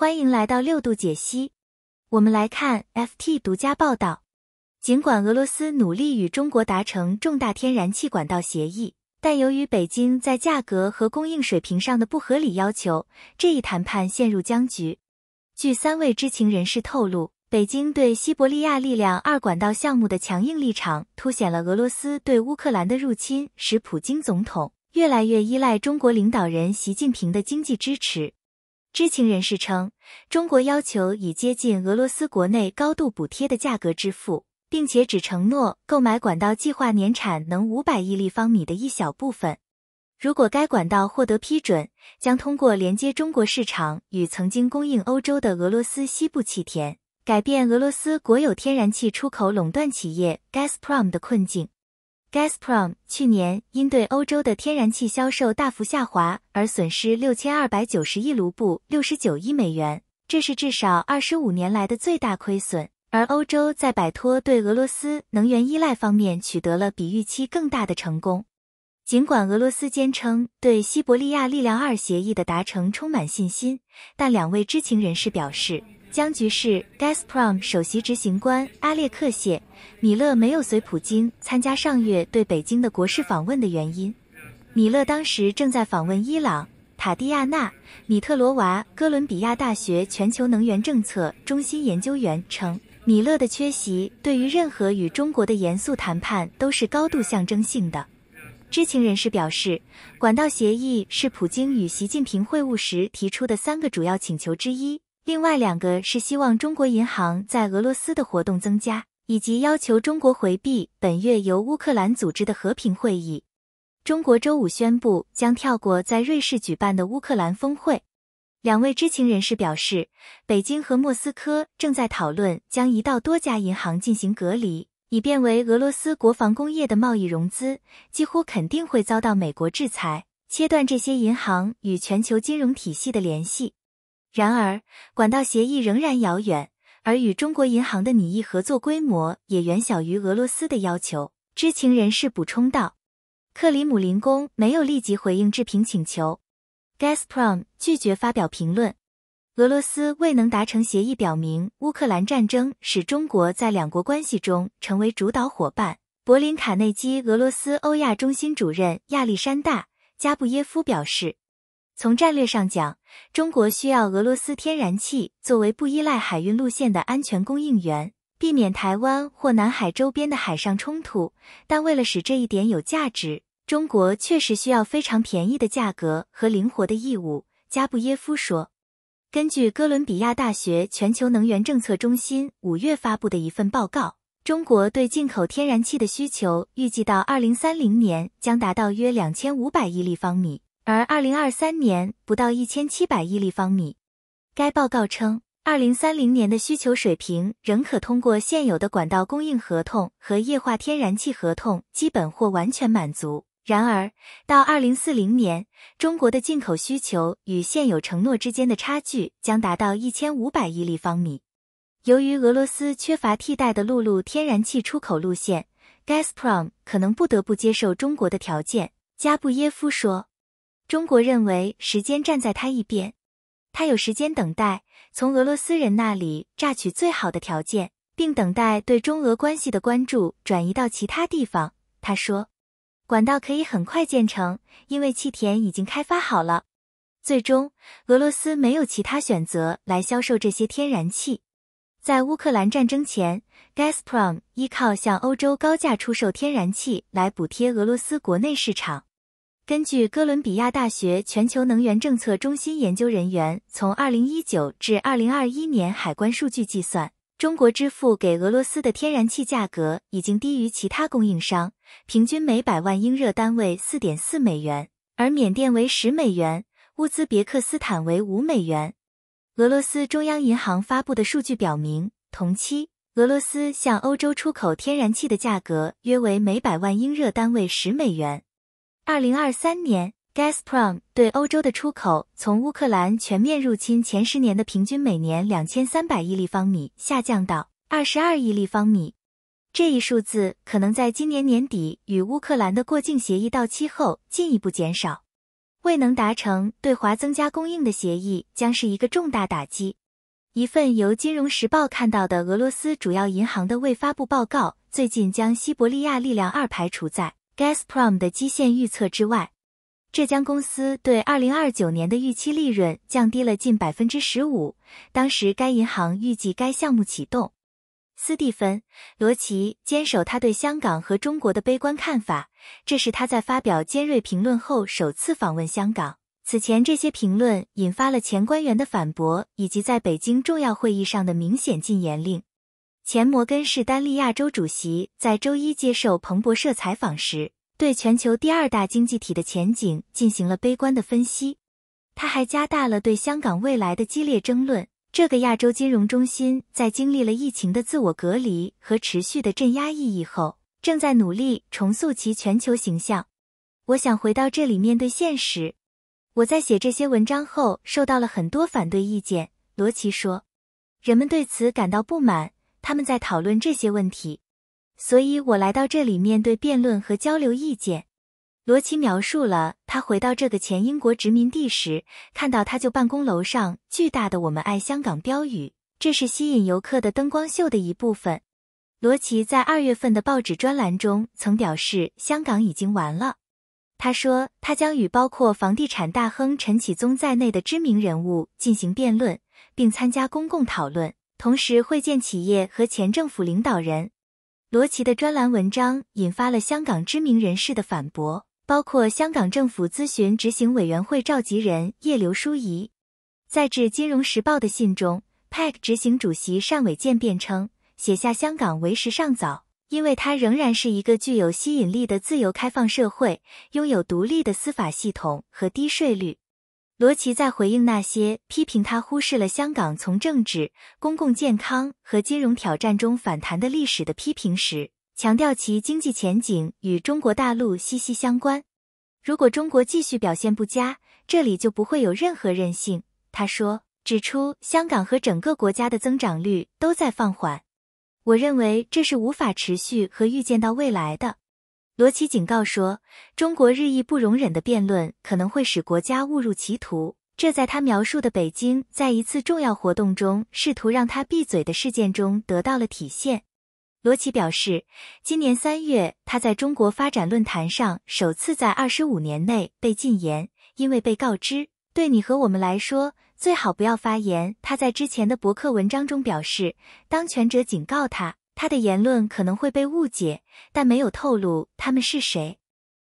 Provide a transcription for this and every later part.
欢迎来到六度解析。我们来看 FT 独家报道：尽管俄罗斯努力与中国达成重大天然气管道协议，但由于北京在价格和供应水平上的不合理要求，这一谈判陷入僵局。据三位知情人士透露，北京对西伯利亚力量二管道项目的强硬立场，凸显了俄罗斯对乌克兰的入侵使普京总统越来越依赖中国领导人习近平的经济支持。知情人士称，中国要求以接近俄罗斯国内高度补贴的价格支付，并且只承诺购买管道计划年产能五百亿立方米的一小部分。如果该管道获得批准，将通过连接中国市场与曾经供应欧洲的俄罗斯西部气田，改变俄罗斯国有天然气出口垄断企业 Gazprom 的困境。Gazprom 去年因对欧洲的天然气销售大幅下滑而损失六千二百九十亿卢布（六十九亿美元），这是至少二十五年来的最大亏损。而欧洲在摆脱对俄罗斯能源依赖方面取得了比预期更大的成功。尽管俄罗斯坚称对西伯利亚力量二协议的达成充满信心，但两位知情人士表示。僵局是 Gasprom 首席执行官阿列克谢·米勒没有随普京参加上月对北京的国事访问的原因。米勒当时正在访问伊朗。塔蒂亚纳·米特罗娃，哥伦比亚大学全球能源政策中心研究员称，米勒的缺席对于任何与中国的严肃谈判都是高度象征性的。知情人士表示，管道协议是普京与习近平会晤时提出的三个主要请求之一。另外两个是希望中国银行在俄罗斯的活动增加，以及要求中国回避本月由乌克兰组织的和平会议。中国周五宣布将跳过在瑞士举办的乌克兰峰会。两位知情人士表示，北京和莫斯科正在讨论将移到多家银行进行隔离，以便为俄罗斯国防工业的贸易融资几乎肯定会遭到美国制裁，切断这些银行与全球金融体系的联系。然而，管道协议仍然遥远，而与中国银行的拟议合作规模也远小于俄罗斯的要求。知情人士补充道，克里姆林宫没有立即回应置评请求，Gazprom 拒绝发表评论。俄罗斯未能达成协议，表明乌克兰战争使中国在两国关系中成为主导伙伴。柏林卡内基俄罗斯欧亚中心主任亚历山大·加布耶夫表示。从战略上讲，中国需要俄罗斯天然气作为不依赖海运路线的安全供应源，避免台湾或南海周边的海上冲突。但为了使这一点有价值，中国确实需要非常便宜的价格和灵活的义务，加布耶夫说。根据哥伦比亚大学全球能源政策中心五月发布的一份报告，中国对进口天然气的需求预计到二零三零年将达到约两千五百亿立方米。而二零二三年不到一千七百亿立方米。该报告称，二零三零年的需求水平仍可通过现有的管道供应合同和液化天然气合同基本或完全满足。然而，到二零四零年，中国的进口需求与现有承诺之间的差距将达到一千五百亿立方米。由于俄罗斯缺乏替代的陆路天然气出口路线，Gasprom 可能不得不接受中国的条件，加布耶夫说。中国认为时间站在他一边，他有时间等待从俄罗斯人那里榨取最好的条件，并等待对中俄关系的关注转移到其他地方。他说，管道可以很快建成，因为气田已经开发好了。最终，俄罗斯没有其他选择来销售这些天然气。在乌克兰战争前，Gazprom 依靠向欧洲高价出售天然气来补贴俄罗斯国内市场。根据哥伦比亚大学全球能源政策中心研究人员从二零一九至二零二一年海关数据计算，中国支付给俄罗斯的天然气价格已经低于其他供应商，平均每百万英热单位四点四美元，而缅甸为十美元，乌兹别克斯坦为五美元。俄罗斯中央银行发布的数据表明，同期俄罗斯向欧洲出口天然气的价格约为每百万英热单位十美元。二零二三年，Gazprom 对欧洲的出口从乌克兰全面入侵前十年的平均每年两千三百亿立方米下降到二十二亿立方米。这一数字可能在今年年底与乌克兰的过境协议到期后进一步减少。未能达成对华增加供应的协议将是一个重大打击。一份由《金融时报》看到的俄罗斯主要银行的未发布报告，最近将西伯利亚力量二排除在。Gasprom 的基线预测之外，浙江公司对二零二九年的预期利润降低了近百分之十五。当时该银行预计该项目启动。斯蒂芬·罗奇坚守他对香港和中国的悲观看法，这是他在发表尖锐评论后首次访问香港。此前这些评论引发了前官员的反驳，以及在北京重要会议上的明显禁言令。前摩根士丹利亚洲主席在周一接受彭博社采访时，对全球第二大经济体的前景进行了悲观的分析。他还加大了对香港未来的激烈争论。这个亚洲金融中心在经历了疫情的自我隔离和持续的镇压意义后，正在努力重塑其全球形象。我想回到这里面对现实。我在写这些文章后受到了很多反对意见，罗奇说，人们对此感到不满。他们在讨论这些问题，所以我来到这里面对辩论和交流意见。罗奇描述了他回到这个前英国殖民地时看到他就办公楼上巨大的“我们爱香港”标语，这是吸引游客的灯光秀的一部分。罗奇在二月份的报纸专栏中曾表示：“香港已经完了。”他说他将与包括房地产大亨陈启宗在内的知名人物进行辩论，并参加公共讨论。同时会见企业和前政府领导人，罗琦的专栏文章引发了香港知名人士的反驳，包括香港政府咨询执行委员会召集人叶刘淑仪。在致《金融时报》的信中，Pack 执行主席单伟健辩称，写下香港为时尚早，因为它仍然是一个具有吸引力的自由开放社会，拥有独立的司法系统和低税率。罗琦在回应那些批评他忽视了香港从政治、公共健康和金融挑战中反弹的历史的批评时，强调其经济前景与中国大陆息息相关。如果中国继续表现不佳，这里就不会有任何韧性。他说，指出香港和整个国家的增长率都在放缓，我认为这是无法持续和预见到未来的。罗奇警告说，中国日益不容忍的辩论可能会使国家误入歧途。这在他描述的北京在一次重要活动中试图让他闭嘴的事件中得到了体现。罗奇表示，今年三月，他在中国发展论坛上首次在二十五年内被禁言，因为被告知对你和我们来说最好不要发言。他在之前的博客文章中表示，当权者警告他。他的言论可能会被误解，但没有透露他们是谁。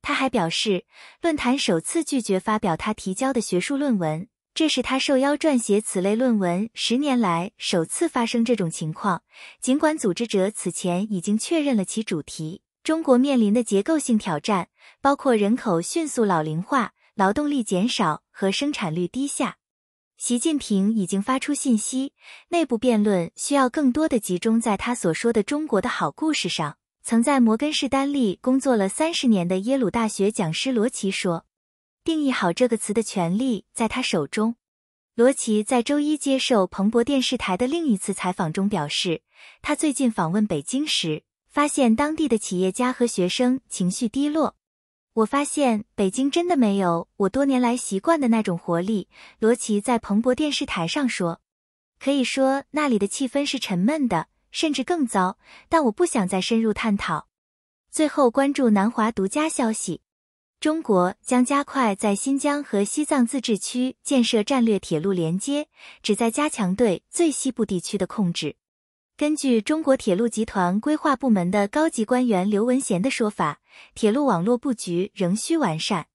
他还表示，论坛首次拒绝发表他提交的学术论文，这是他受邀撰写此类论文十年来首次发生这种情况。尽管组织者此前已经确认了其主题——中国面临的结构性挑战，包括人口迅速老龄化、劳动力减少和生产率低下。习近平已经发出信息，内部辩论需要更多的集中在他所说的中国的好故事上。曾在摩根士丹利工作了三十年的耶鲁大学讲师罗奇说：“定义好这个词的权利在他手中。”罗奇在周一接受彭博电视台的另一次采访中表示，他最近访问北京时，发现当地的企业家和学生情绪低落。我发现北京真的没有我多年来习惯的那种活力。罗琦在彭博电视台上说：“可以说那里的气氛是沉闷的，甚至更糟。但我不想再深入探讨。”最后关注南华独家消息：中国将加快在新疆和西藏自治区建设战略铁路连接，旨在加强对最西部地区的控制。根据中国铁路集团规划部门的高级官员刘文贤的说法，铁路网络布局仍需完善，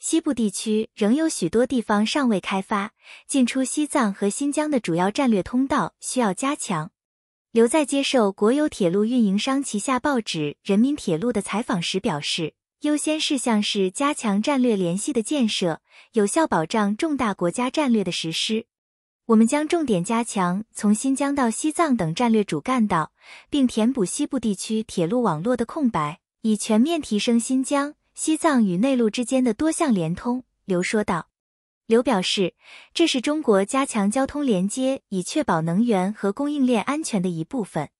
西部地区仍有许多地方尚未开发，进出西藏和新疆的主要战略通道需要加强。刘在接受国有铁路运营商旗下报纸《人民铁路》的采访时表示，优先事项是加强战略联系的建设，有效保障重大国家战略的实施。我们将重点加强从新疆到西藏等战略主干道，并填补西部地区铁路网络的空白，以全面提升新疆、西藏与内陆之间的多项联通。刘说道。刘表示，这是中国加强交通连接，以确保能源和供应链安全的一部分。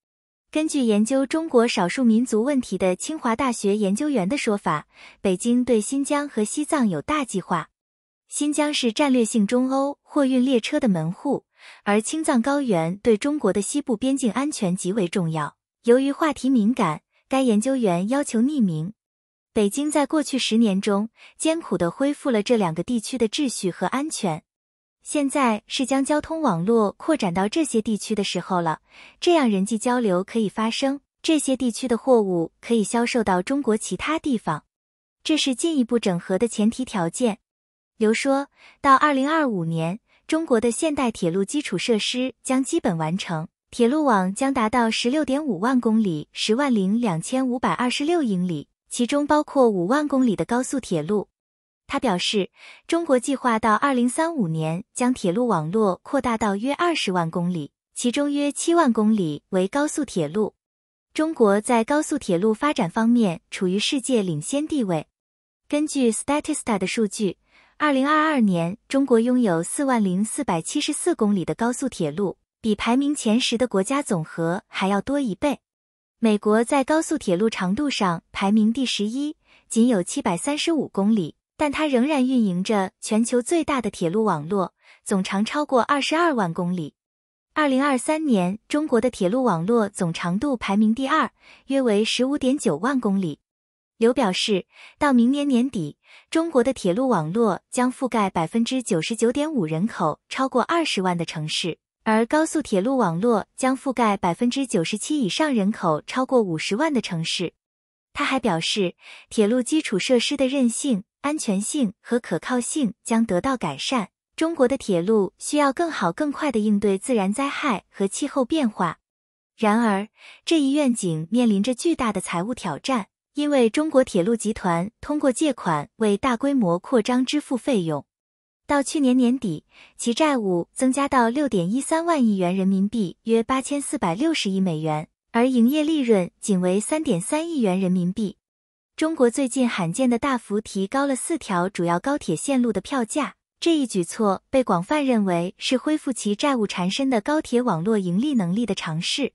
根据研究中国少数民族问题的清华大学研究员的说法，北京对新疆和西藏有大计划。新疆是战略性中欧货运列车的门户，而青藏高原对中国的西部边境安全极为重要。由于话题敏感，该研究员要求匿名。北京在过去十年中艰苦地恢复了这两个地区的秩序和安全。现在是将交通网络扩展到这些地区的时候了，这样人际交流可以发生，这些地区的货物可以销售到中国其他地方，这是进一步整合的前提条件。刘说到，二零二五年中国的现代铁路基础设施将基本完成，铁路网将达到十六点五万公里，十万零两千五百二十六英里，其中包括五万公里的高速铁路。他表示，中国计划到二零三五年将铁路网络扩大到约二十万公里，其中约七万公里为高速铁路。中国在高速铁路发展方面处于世界领先地位。根据 Statista 的数据。二零二二年，中国拥有四万零四百七十四公里的高速铁路，比排名前十的国家总和还要多一倍。美国在高速铁路长度上排名第十一，仅有七百三十五公里，但它仍然运营着全球最大的铁路网络，总长超过二十二万公里。二零二三年，中国的铁路网络总长度排名第二，约为十五点九万公里。刘表示，到明年年底，中国的铁路网络将覆盖百分之九十九点五人口超过二十万的城市，而高速铁路网络将覆盖百分之九十七以上人口超过五十万的城市。他还表示，铁路基础设施的韧性、安全性和可靠性将得到改善。中国的铁路需要更好、更快的应对自然灾害和气候变化。然而，这一愿景面临着巨大的财务挑战。因为中国铁路集团通过借款为大规模扩张支付费用，到去年年底，其债务增加到六点一三万亿元人民币，约八千四百六十亿美元，而营业利润仅为三点三亿元人民币。中国最近罕见的大幅提高了四条主要高铁线路的票价，这一举措被广泛认为是恢复其债务缠身的高铁网络盈利能力的尝试。